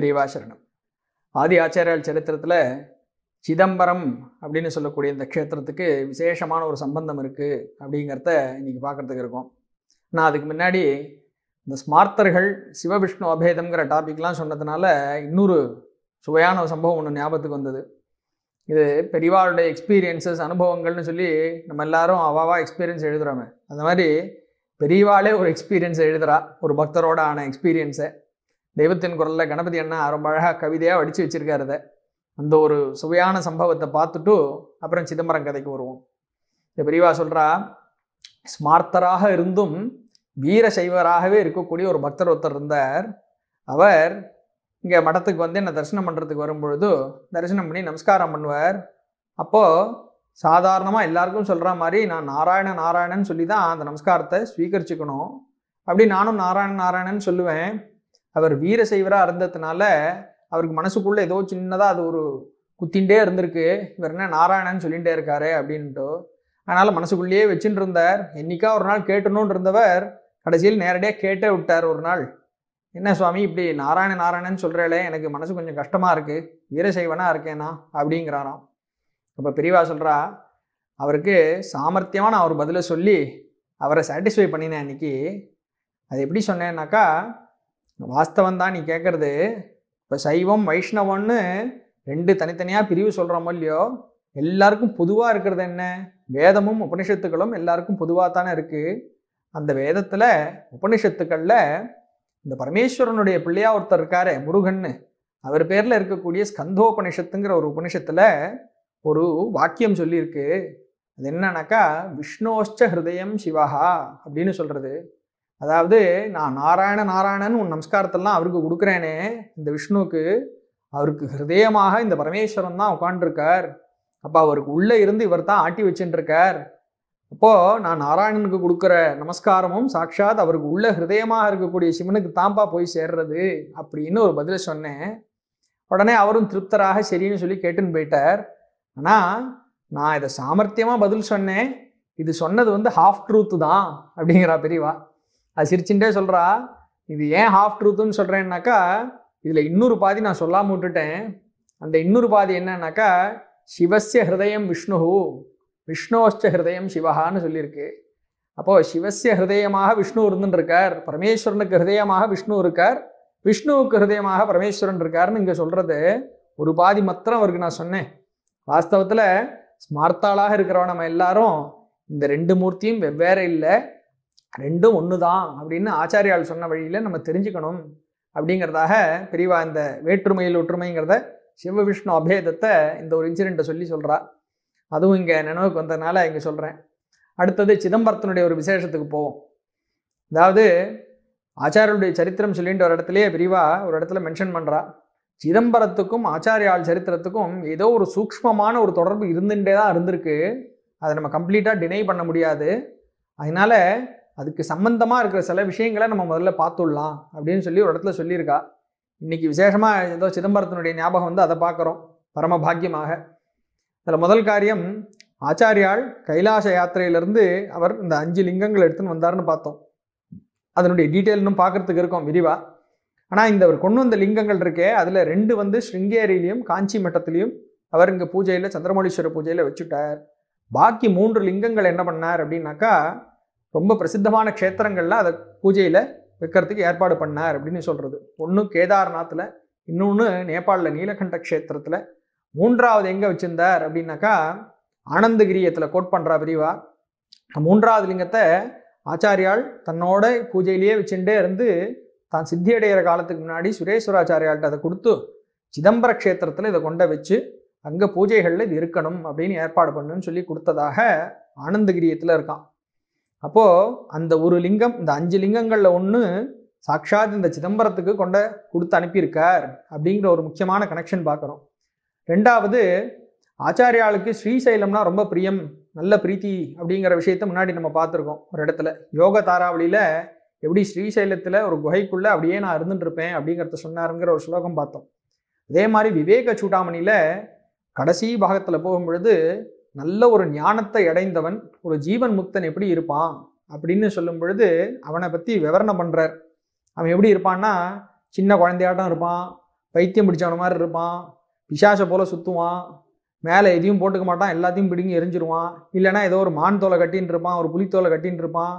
பெரியவா சரணம் ஆதி ஆச்சாரியால் சரித்திரத்தில் சிதம்பரம் அப்படின்னு சொல்லக்கூடிய இந்த க்ஷேத்திரத்துக்கு விசேஷமான ஒரு சம்பந்தம் இருக்குது அப்படிங்கிறத இன்றைக்கி பார்க்குறதுக்கு இருக்கும் நான் அதுக்கு முன்னாடி இந்த ஸ்மார்த்தர்கள் சிவவிஷ்ணு அபேதம்ங்கிற டாபிக்லாம் சொன்னதுனால இன்னொரு சுவையான ஒரு சம்பவம் ஒன்று ஞாபகத்துக்கு வந்தது இது பெரியவாளுடைய எக்ஸ்பீரியன்ஸஸ் அனுபவங்கள்னு சொல்லி நம்ம எல்லாரும் அவாவா எக்ஸ்பீரியன்ஸ் எழுதுகிறோமே அந்த மாதிரி பெரியவாளே ஒரு எக்ஸ்பீரியன்ஸை எழுதுகிறா ஒரு பக்தரோட ஆன எக்ஸ்பீரியன்ஸை தெய்வத்தின் குரலில் கணபதி அண்ணா ரொம்ப அழகாக கவிதையாக வடித்து வச்சுருக்காரு அதை அந்த ஒரு சுவையான சம்பவத்தை பார்த்துட்டு அப்புறம் சிதம்பரம் கதைக்கு வருவோம் இந்த பிரிவா சொல்கிறா ஸ்மார்த்தராக இருந்தும் வீரசைவராகவே இருக்கக்கூடிய ஒரு பக்தர் ஒருத்தர் இருந்தார் அவர் இங்கே மடத்துக்கு வந்து என்னை தரிசனம் பண்ணுறதுக்கு வரும்பொழுது தரிசனம் பண்ணி நமஸ்காரம் பண்ணுவார் அப்போது சாதாரணமாக எல்லாருக்கும் சொல்கிற மாதிரி நான் நாராயண நாராயணன் சொல்லி தான் அந்த நமஸ்காரத்தை ஸ்வீகரிச்சுக்கணும் அப்படி நானும் நாராயண நாராயணன் சொல்லுவேன் அவர் வீரசைவராக இருந்ததுனால அவருக்கு மனசுக்குள்ளே ஏதோ சின்னதாக அது ஒரு குத்தின்ண்டே இருந்திருக்கு இவர் என்ன நாராயணன் சொல்லிகிட்டே இருக்காரு அப்படின்ட்டு அதனால் மனசுக்குள்ளேயே வச்சுட்டு இருந்தார் என்றைக்கா ஒரு நாள் கேட்டணும்னு இருந்தவர் கடைசியில் நேரடியாக கேட்டே விட்டார் ஒரு நாள் என்ன சுவாமி இப்படி நாராயண நாராயணன் சொல்கிறாளே எனக்கு மனசு கொஞ்சம் கஷ்டமாக இருக்குது வீரசைவனாக இருக்கேனா அப்படிங்கிறாராம் அப்போ பெரியவா சொல்கிறா அவருக்கு சாமர்த்தியமாக நான் அவர் பதிலை சொல்லி அவரை சாட்டிஸ்ஃபை பண்ணினேன் அன்னைக்கு அது எப்படி சொன்னேன்னாக்கா வாஸ்தவம் தான் நீ கேட்குறது இப்போ சைவம் வைஷ்ணவம்னு ரெண்டு தனித்தனியாக பிரிவு சொல்கிறோமோ இல்லையோ எல்லாருக்கும் பொதுவாக இருக்கிறது என்ன வேதமும் உபனிஷத்துக்களும் எல்லாருக்கும் பொதுவாக தானே இருக்குது அந்த வேதத்தில் உபனிஷத்துக்களில் இந்த பரமேஸ்வரனுடைய பிள்ளையா ஒருத்தர் இருக்காரு முருகன்னு அவர் பேரில் இருக்கக்கூடிய ஸ்கந்தோபனிஷத்துங்கிற ஒரு உபனிஷத்தில் ஒரு வாக்கியம் சொல்லியிருக்கு அது என்னன்னாக்கா விஷ்ணோஷ்ட ஹிருதயம் சிவஹா அப்படின்னு சொல்கிறது அதாவது நான் நாராயண நாராயணன் உன் நமஸ்காரத்தெல்லாம் அவருக்கு கொடுக்குறேனே இந்த விஷ்ணுவுக்கு அவருக்கு ஹிருதயமாக இந்த பரமேஸ்வரன் தான் உட்காண்டிருக்கார் அப்போ அவருக்கு உள்ளே இருந்து இவர் தான் ஆட்டி வச்சுட்டுருக்கார் அப்போது நான் நாராயணனுக்கு கொடுக்குற நமஸ்காரமும் சாட்சாத் அவருக்கு உள்ள ஹிருதயமாக இருக்கக்கூடிய சிவனுக்கு தான்ப்பா போய் சேர்றது அப்படின்னு ஒரு பதிலை சொன்னேன் உடனே அவரும் திருப்தராக சரின்னு சொல்லி கேட்டுன்னு போயிட்டார் ஆனால் நான் இதை சாமர்த்தியமாக பதில் சொன்னேன் இது சொன்னது வந்து ஹாஃப் ட்ரூத்து தான் அப்படிங்கிறா பெரியவா அது சிரிச்சுட்டே சொல்கிறா இது ஏன் ஹாஃப் ட்ரூத்துன்னு சொல்கிறேன்னாக்கா இதில் இன்னொரு பாதி நான் சொல்லாமல் விட்டுட்டேன் அந்த இன்னொரு பாதி என்னன்னாக்கா சிவசிய ஹிருதயம் விஷ்ணு விஷ்ணோஷ்ட ஹிருதயம் சிவஹான்னு சொல்லியிருக்கு அப்போது சிவசிய ஹிருதயமாக விஷ்ணு இருந்துருக்கார் பரமேஸ்வரனுக்கு ஹிருதயமாக விஷ்ணு இருக்கார் விஷ்ணுவுக்கு ஹிருதயமாக பரமேஸ்வரன் இருக்காருன்னு இங்கே சொல்கிறது ஒரு பாதி மாத்திரம் அவருக்கு நான் சொன்னேன் வாஸ்தவத்தில் ஸ்மார்த்தாளாக இருக்கிறவன் நம்ம எல்லாரும் இந்த ரெண்டு மூர்த்தியும் வெவ்வேறு இல்லை ரெண்டும் ஒன்று தான் அப்படின்னு ஆச்சாரியால் சொன்ன வழியில் நம்ம தெரிஞ்சுக்கணும் அப்படிங்கிறதாக பெரியவா இந்த வேற்றுமையில் ஒற்றுமைங்கிறத சிவ விஷ்ணு அபேதத்தை இந்த ஒரு இன்சிடெண்ட்டை சொல்லி சொல்கிறா அதுவும் இங்கே நினைவுக்கு வந்ததுனால இங்கே சொல்கிறேன் அடுத்தது சிதம்பரத்தினுடைய ஒரு விசேஷத்துக்கு போவோம் அதாவது ஆச்சாரியருடைய சரித்திரம் சொல்லிட்டு ஒரு இடத்துலையே பிரிவா ஒரு இடத்துல மென்ஷன் பண்ணுறா சிதம்பரத்துக்கும் ஆச்சாரியால் சரித்திரத்துக்கும் ஏதோ ஒரு சூக்மமான ஒரு தொடர்பு இருந்துகிட்டே தான் இருந்திருக்கு அதை நம்ம கம்ப்ளீட்டாக டினை பண்ண முடியாது அதனால் அதுக்கு சம்மந்தமாக இருக்கிற சில விஷயங்களை நம்ம முதல்ல பார்த்துடலாம் அப்படின்னு சொல்லி ஒரு இடத்துல சொல்லியிருக்கா இன்றைக்கி விசேஷமாக ஏதோ சிதம்பரத்தினுடைய ஞாபகம் வந்து அதை பார்க்குறோம் பரம பாக்கியமாக அதில் முதல் காரியம் ஆச்சாரியால் கைலாச யாத்திரையிலிருந்து அவர் இந்த அஞ்சு லிங்கங்கள் எடுத்துன்னு வந்தார்ன்னு பார்த்தோம் அதனுடைய டீட்டெயில் பார்க்குறதுக்கு இருக்கும் விரிவாக ஆனால் இந்த அவர் கொண்டு வந்த லிங்கங்கள் இருக்கே அதில் ரெண்டு வந்து ஸ்ருங்கேரியிலையும் காஞ்சி மட்டத்திலையும் அவர் இங்கே பூஜையில் சந்திரமௌலீஸ்வர பூஜையில் வச்சுட்டார் பாக்கி மூன்று லிங்கங்கள் என்ன பண்ணார் அப்படின்னாக்கா ரொம்ப பிரசித்தமான க்ஷேத்திரங்களில் அதை பூஜையில் வைக்கிறதுக்கு ஏற்பாடு பண்ணார் அப்படின்னு சொல்கிறது ஒன்று கேதார்நாத்தில் இன்னொன்று நேபாளில் நீலகண்ட க்ஷேத்திரத்தில் மூன்றாவது எங்கே வச்சுருந்தார் அப்படின்னாக்கா ஆனந்தகிரியத்தில் கோட் பண்ணுறா பிரிவா மூன்றாவது லிங்கத்தை ஆச்சாரியால் தன்னோட பூஜையிலேயே வச்சுட்டே இருந்து தான் சித்தி அடைகிற காலத்துக்கு முன்னாடி சுரேஸ்வராச்சாரியால்கிட்ட அதை கொடுத்து சிதம்பர க்ஷேத்திரத்தில் இதை கொண்ட வச்சு அங்கே பூஜைகளில் இது இருக்கணும் அப்படின்னு ஏற்பாடு பண்ணுன்னு சொல்லி கொடுத்ததாக ஆனந்தகிரியத்தில் இருக்கான் அப்போது அந்த ஒரு லிங்கம் இந்த அஞ்சு லிங்கங்களில் ஒன்று சாட்சாத் இந்த சிதம்பரத்துக்கு கொண்ட கொடுத்து அனுப்பியிருக்கார் அப்படிங்கிற ஒரு முக்கியமான கனெக்ஷன் பார்க்குறோம் ரெண்டாவது ஆச்சாரியாளுக்கு ஸ்ரீசைலம்னா ரொம்ப பிரியம் நல்ல பிரீத்தி அப்படிங்கிற விஷயத்த முன்னாடி நம்ம பார்த்துருக்கோம் ஒரு இடத்துல யோக தாராவளியில் எப்படி ஸ்ரீசைலத்தில் ஒரு குகைக்குள்ளே அப்படியே நான் இருந்துட்டுருப்பேன் அப்படிங்கிறத சொன்னாருங்கிற ஒரு ஸ்லோகம் பார்த்தோம் அதே மாதிரி விவேக சூடாமணியில் கடைசி பாகத்தில் போகும்பொழுது நல்ல ஒரு ஞானத்தை அடைந்தவன் ஒரு ஜீவன் முக்தன் எப்படி இருப்பான் அப்படின்னு சொல்லும் பொழுது அவனை பற்றி விவரணம் பண்ணுறார் அவன் எப்படி இருப்பான்னா சின்ன குழந்தையாட்டம் இருப்பான் பைத்தியம் பிடிச்சவன மாதிரி இருப்பான் பிசாசை போல் சுற்றுவான் மேலே எதையும் போட்டுக்க மாட்டான் எல்லாத்தையும் பிடிங்கி எரிஞ்சிருவான் இல்லைனா ஏதோ ஒரு மான் தோலை கட்டின்னு இருப்பான் ஒரு புலித்தோலை கட்டின்னு இருப்பான்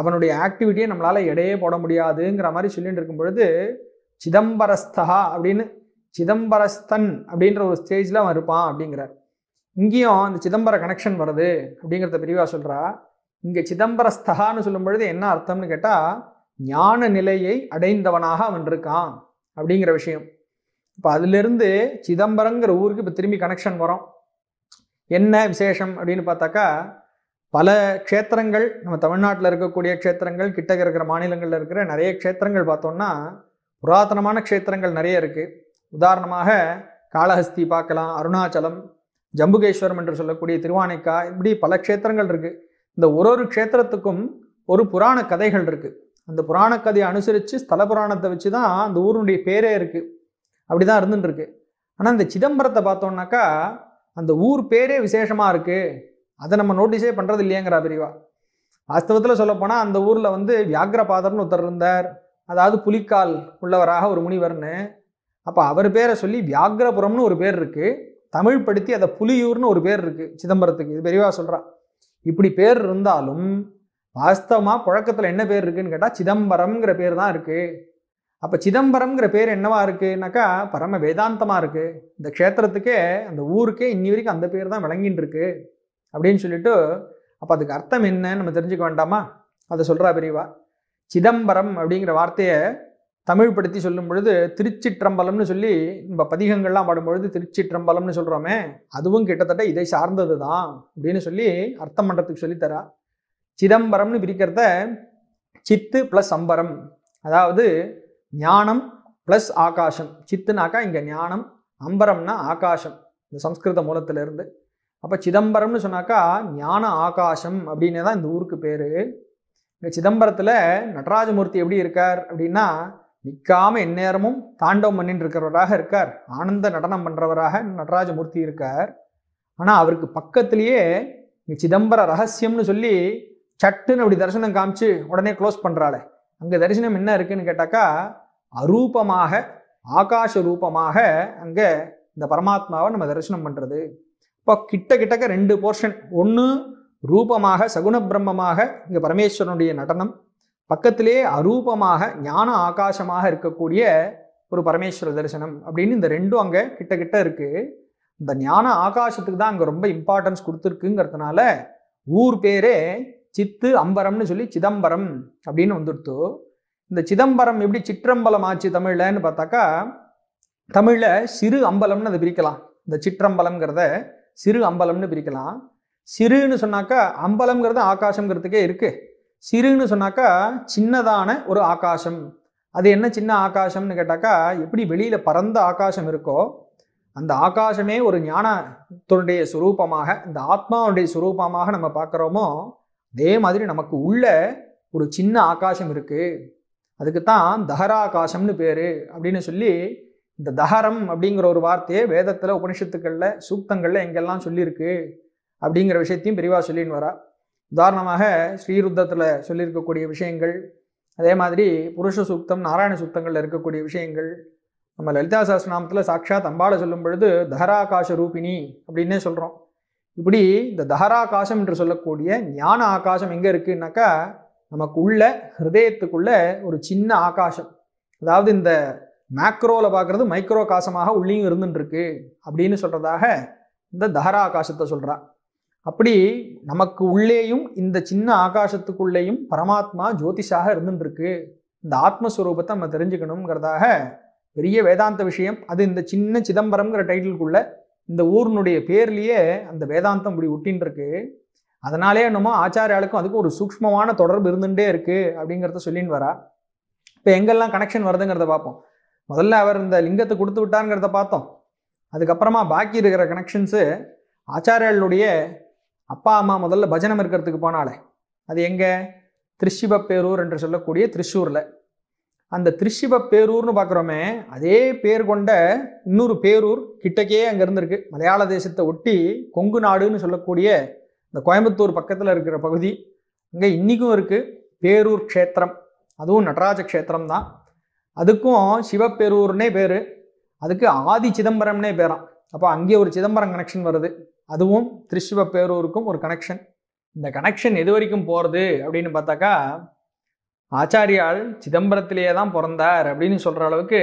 அவனுடைய ஆக்டிவிட்டியை நம்மளால் இடையே போட முடியாதுங்கிற மாதிரி சொல்லிட்டு இருக்கும் பொழுது சிதம்பரஸ்தா அப்படின்னு சிதம்பரஸ்தன் அப்படின்ற ஒரு ஸ்டேஜில் அவன் இருப்பான் அப்படிங்கிறார் இங்கேயும் அந்த சிதம்பர கனெக்ஷன் வருது அப்படிங்கிறத பிரிவாக சொல்கிறா இங்கே சிதம்பரஸ்தகான்னு சொல்லும் பொழுது என்ன அர்த்தம்னு கேட்டால் ஞான நிலையை அடைந்தவனாக அவன் இருக்கான் அப்படிங்கிற விஷயம் இப்போ அதுலேருந்து சிதம்பரங்கிற ஊருக்கு இப்போ திரும்பி கனெக்ஷன் வரும் என்ன விசேஷம் அப்படின்னு பார்த்தாக்கா பல க்ஷேத்திரங்கள் நம்ம தமிழ்நாட்டில் இருக்கக்கூடிய க்ஷேத்திரங்கள் கிட்டக்க இருக்கிற மாநிலங்களில் இருக்கிற நிறைய க்ஷேத்திரங்கள் பார்த்தோம்னா புராதனமான க்ஷேத்திரங்கள் நிறைய இருக்குது உதாரணமாக காளஹஸ்தி பார்க்கலாம் அருணாச்சலம் ஜம்புகேஸ்வரம் என்று சொல்லக்கூடிய திருவானைக்கா இப்படி பல க்ஷேத்திரங்கள் இருக்குது இந்த ஒரு ஒரு க்ஷேத்திரத்துக்கும் ஒரு புராண கதைகள் இருக்கு அந்த புராண கதையை அனுசரித்து ஸ்தல புராணத்தை வச்சு தான் அந்த ஊருடைய பேரே இருக்குது அப்படி தான் இருந்துட்டுருக்கு ஆனால் இந்த சிதம்பரத்தை பார்த்தோம்னாக்கா அந்த ஊர் பேரே விசேஷமாக இருக்குது அதை நம்ம நோட்டீஸே பண்ணுறது இல்லையங்கிறா பிரிவா வாஸ்தவத்தில் சொல்லப்போனால் அந்த ஊரில் வந்து வியாகிரபாதர்னு ஒருத்தர் இருந்தார் அதாவது புலிக்கால் உள்ளவராக ஒரு முனிவர்னு அப்போ அவர் பேரை சொல்லி வியாகிரபுரம்னு ஒரு பேர் இருக்குது தமிழ் படுத்தி அதை புலியூர்னு ஒரு பேர் இருக்கு சிதம்பரத்துக்கு இது பெரியவா சொல்கிறா இப்படி பேர் இருந்தாலும் வாஸ்தவமாக புழக்கத்தில் என்ன பேர் இருக்குன்னு கேட்டால் சிதம்பரம்ங்கிற பேர் தான் இருக்குது அப்போ சிதம்பரம்ங்கிற பேர் என்னவா இருக்குனாக்கா பரம வேதாந்தமாக இருக்குது இந்த க்ஷேத்திரத்துக்கே அந்த ஊருக்கே இன்னி வரைக்கும் அந்த பேர் தான் விளங்கிட்டு இருக்கு அப்படின்னு சொல்லிட்டு அப்போ அதுக்கு அர்த்தம் என்னன்னு நம்ம தெரிஞ்சுக்க வேண்டாமா அதை சொல்கிறா பெரியவா சிதம்பரம் அப்படிங்கிற வார்த்தையை தமிழ் படுத்தி சொல்லும் பொழுது திருச்சிற்றம்பலம்னு சொல்லி நம்ம பதிகங்கள்லாம் பாடும்பொழுது திருச்சிற்றம்பலம்னு சொல்கிறோமே அதுவும் கிட்டத்தட்ட இதை சார்ந்தது தான் அப்படின்னு சொல்லி அர்த்தம் பண்ணுறதுக்கு சொல்லித்தரா சிதம்பரம்னு பிரிக்கிறத சித்து ப்ளஸ் அம்பரம் அதாவது ஞானம் ப்ளஸ் ஆகாசம் சித்துனாக்கா இங்கே ஞானம் அம்பரம்னா ஆகாசம் இந்த சம்ஸ்கிருத மூலத்திலிருந்து அப்போ சிதம்பரம்னு சொன்னாக்கா ஞான ஆகாசம் அப்படின்னு தான் இந்த ஊருக்கு பேர் இங்கே சிதம்பரத்தில் நடராஜமூர்த்தி எப்படி இருக்கார் அப்படின்னா நிற்காம எந்நேரமும் தாண்டவம் பண்ணிட்டு இருக்கிறவராக இருக்கார் ஆனந்த நடனம் பண்ணுறவராக நடராஜமூர்த்தி இருக்கார் ஆனால் அவருக்கு பக்கத்திலேயே சிதம்பர ரகசியம்னு சொல்லி சட்டுன்னு அப்படி தரிசனம் காமிச்சு உடனே க்ளோஸ் பண்ணுறாளே அங்கே தரிசனம் என்ன இருக்குன்னு கேட்டாக்கா அரூபமாக ஆகாஷ ரூபமாக அங்கே இந்த பரமாத்மாவை நம்ம தரிசனம் பண்ணுறது இப்போ கிட்ட கிட்டக்க ரெண்டு போர்ஷன் ஒன்று ரூபமாக சகுண பிரம்மமாக இங்கே பரமேஸ்வரனுடைய நடனம் பக்கத்திலே அரூபமாக ஞான ஆகாசமாக இருக்கக்கூடிய ஒரு பரமேஸ்வர தரிசனம் அப்படின்னு இந்த ரெண்டும் அங்கே கிட்ட கிட்ட இருக்கு இந்த ஞான ஆகாசத்துக்கு தான் அங்கே ரொம்ப இம்பார்ட்டன்ஸ் கொடுத்துருக்குங்கிறதுனால ஊர் பேரே சித்து அம்பரம்னு சொல்லி சிதம்பரம் அப்படின்னு வந்துடுத்து இந்த சிதம்பரம் எப்படி சிற்றம்பலம் ஆச்சு தமிழ்லன்னு பார்த்தாக்கா தமிழில் சிறு அம்பலம்னு அதை பிரிக்கலாம் இந்த சிற்றம்பலம்ங்கிறத சிறு அம்பலம்னு பிரிக்கலாம் சிறுன்னு சொன்னாக்கா அம்பலம்ங்கிறது ஆகாசங்கிறதுக்கே இருக்குது சிறுன்னு சொன்னாக்கா சின்னதான ஒரு ஆகாசம் அது என்ன சின்ன ஆகாசம்னு கேட்டாக்கா எப்படி வெளியில் பரந்த ஆகாசம் இருக்கோ அந்த ஆகாசமே ஒரு ஞானத்தினுடைய சுரூபமாக இந்த ஆத்மாவுடைய சுரூபமாக நம்ம பார்க்குறோமோ அதே மாதிரி நமக்கு உள்ள ஒரு சின்ன ஆகாசம் இருக்குது அதுக்கு தான் தஹராகாசம்னு பேர் அப்படின்னு சொல்லி இந்த தஹரம் அப்படிங்கிற ஒரு வார்த்தையே வேதத்தில் உபனிஷத்துக்களில் சூக்தங்களில் எங்கெல்லாம் சொல்லியிருக்கு அப்படிங்கிற விஷயத்தையும் பெரிவா சொல்லின்னு வரா உதாரணமாக ஸ்ரீருத்தத்தில் சொல்லியிருக்கக்கூடிய விஷயங்கள் அதே மாதிரி புருஷ சூக்தம் நாராயண சுத்தங்களில் இருக்கக்கூடிய விஷயங்கள் நம்ம லலிதா சாஸ்திரநாமத்தில் சாட்சாத் அம்பாளை சொல்லும் பொழுது தஹராகாச ரூபிணி அப்படின்னே சொல்கிறோம் இப்படி இந்த தஹராகாசம் என்று சொல்லக்கூடிய ஞான ஆகாசம் எங்கே இருக்குன்னாக்கா நமக்கு உள்ள ஹிருதயத்துக்குள்ள ஒரு சின்ன ஆகாசம் அதாவது இந்த மேக்ரோவில் பார்க்குறது மைக்ரோ காசமாக உள்ளேயும் இருந்துட்டுருக்கு அப்படின்னு சொல்கிறதாக இந்த தஹரா ஆகாசத்தை சொல்கிறார் அப்படி நமக்கு உள்ளேயும் இந்த சின்ன ஆகாசத்துக்குள்ளேயும் பரமாத்மா ஜோதிஷாக இருந்துருக்கு இந்த ஆத்மஸ்வரூபத்தை நம்ம தெரிஞ்சுக்கணுங்கிறதாக பெரிய வேதாந்த விஷயம் அது இந்த சின்ன சிதம்பரம்ங்கிற டைட்டிலுக்குள்ள இந்த ஊரினுடைய பேர்லேயே அந்த வேதாந்தம் இப்படி ஒட்டின்னு இருக்கு அதனாலே என்னமோ ஆச்சாரியாளுக்கும் அதுக்கும் ஒரு சூக்மமான தொடர்பு இருந்துகிட்டே இருக்குது அப்படிங்கிறத சொல்லின்னு வரா இப்போ எங்கெல்லாம் கனெக்ஷன் வருதுங்கிறத பார்ப்போம் முதல்ல அவர் இந்த லிங்கத்தை கொடுத்து விட்டாருங்கிறத பார்த்தோம் அதுக்கப்புறமா பாக்கி இருக்கிற கனெக்ஷன்ஸு ஆச்சாரியாளுடைய அப்பா அம்மா முதல்ல பஜனம் இருக்கிறதுக்கு போனாலே அது எங்கே பேரூர் என்று சொல்லக்கூடிய திருஷூரில் அந்த பேரூர்னு பார்க்குறோமே அதே பேர் கொண்ட இன்னொரு பேரூர் கிட்டக்கே அங்கே இருந்திருக்கு மலையாள தேசத்தை ஒட்டி கொங்கு நாடுன்னு சொல்லக்கூடிய இந்த கோயம்புத்தூர் பக்கத்தில் இருக்கிற பகுதி அங்கே இன்றைக்கும் இருக்குது பேரூர் க்ஷேத்திரம் அதுவும் நடராஜ க்ஷேத்திரம் தான் அதுக்கும் சிவப்பேரூர்னே பேர் அதுக்கு ஆதி சிதம்பரம்னே பேரான் அப்போ அங்கேயே ஒரு சிதம்பரம் கனெக்ஷன் வருது அதுவும் பேரூருக்கும் ஒரு கனெக்ஷன் இந்த கனெக்ஷன் எது வரைக்கும் போகிறது அப்படின்னு பார்த்தாக்கா ஆச்சாரியால் சிதம்பரத்திலேயே தான் பிறந்தார் அப்படின்னு சொல்கிற அளவுக்கு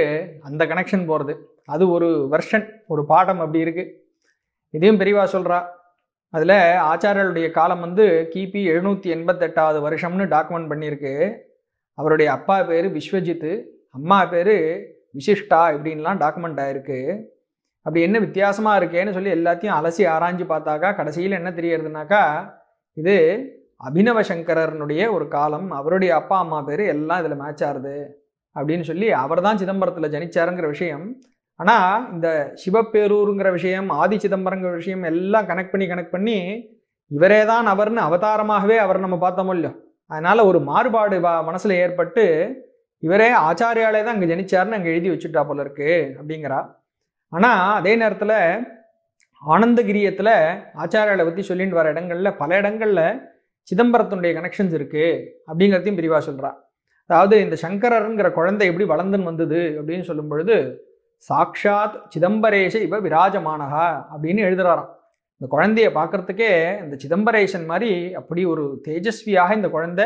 அந்த கனெக்ஷன் போகிறது அது ஒரு வெர்ஷன் ஒரு பாடம் அப்படி இருக்குது இதையும் பெரியவா சொல்கிறா அதில் ஆச்சாரியாளுடைய காலம் வந்து கிபி எழுநூற்றி எண்பத்தெட்டாவது வருஷம்னு டாக்குமெண்ட் பண்ணியிருக்கு அவருடைய அப்பா பேர் விஸ்வஜித்து அம்மா பேர் விசிஷ்டா இப்படின்லாம் டாக்குமெண்ட் ஆயிருக்கு அப்படி என்ன வித்தியாசமாக இருக்கேன்னு சொல்லி எல்லாத்தையும் அலசி ஆராய்ஞ்சு பார்த்தாக்கா கடைசியில் என்ன தெரியறதுனாக்கா இது அபினவ சங்கரனுடைய ஒரு காலம் அவருடைய அப்பா அம்மா பேர் எல்லாம் இதில் மேட்ச் ஆகுது அப்படின்னு சொல்லி அவர் தான் சிதம்பரத்தில் ஜனிச்சாருங்கிற விஷயம் ஆனால் இந்த சிவப்பேரூருங்கிற விஷயம் ஆதி சிதம்பரங்கிற விஷயம் எல்லாம் கனெக்ட் பண்ணி கனெக்ட் பண்ணி இவரே தான் அவர்னு அவதாரமாகவே அவர் நம்ம பார்த்தோமோ இல்லையோ அதனால் ஒரு மாறுபாடு மனசில் ஏற்பட்டு இவரே ஆச்சாரியாலே தான் அங்கே ஜனிச்சார்னு அங்கே எழுதி வச்சுட்டா போல இருக்கு அப்படிங்கிறா ஆனால் அதே நேரத்தில் ஆனந்தகிரியத்தில் ஆச்சாரியாரை பற்றி சொல்லிட்டு வர இடங்களில் பல இடங்களில் சிதம்பரத்தினுடைய கனெக்ஷன்ஸ் இருக்குது அப்படிங்கிறதையும் பிரிவாக சொல்கிறான் அதாவது இந்த சங்கரருங்கிற குழந்தை எப்படி வளர்ந்துன்னு வந்தது அப்படின்னு சொல்லும் பொழுது சாக்ஷாத் சிதம்பரேஷ இவ விராஜமானகா அப்படின்னு எழுதுறாராம் இந்த குழந்தையை பார்க்கறதுக்கே இந்த சிதம்பரேஷன் மாதிரி அப்படி ஒரு தேஜஸ்வியாக இந்த குழந்தை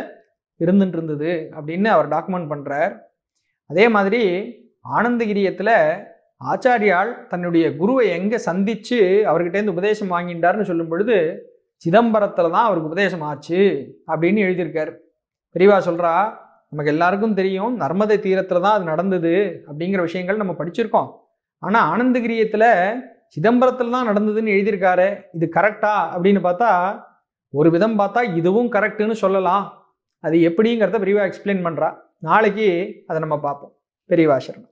இருந்துட்டு இருந்தது அப்படின்னு அவர் டாக்குமெண்ட் பண்ணுறார் அதே மாதிரி ஆனந்தகிரியத்தில் ஆச்சாரியால் தன்னுடைய குருவை எங்கே சந்தித்து அவர்கிட்டேருந்து உபதேசம் வாங்கிட்டார்னு சொல்லும் பொழுது சிதம்பரத்தில் தான் அவருக்கு உபதேசம் ஆச்சு அப்படின்னு எழுதியிருக்கார் பெரியவா சொல்கிறா நமக்கு எல்லாருக்கும் தெரியும் நர்மதை தீரத்தில் தான் அது நடந்தது அப்படிங்கிற விஷயங்கள் நம்ம படிச்சிருக்கோம் ஆனால் ஆனந்தகிரியத்தில் சிதம்பரத்தில் தான் நடந்ததுன்னு எழுதியிருக்காரு இது கரெக்டா அப்படின்னு பார்த்தா ஒரு விதம் பார்த்தா இதுவும் கரெக்டுன்னு சொல்லலாம் அது எப்படிங்கிறத பெரியவா எக்ஸ்பிளைன் பண்ணுறா நாளைக்கு அதை நம்ம பார்ப்போம் பெரியவா சரணம்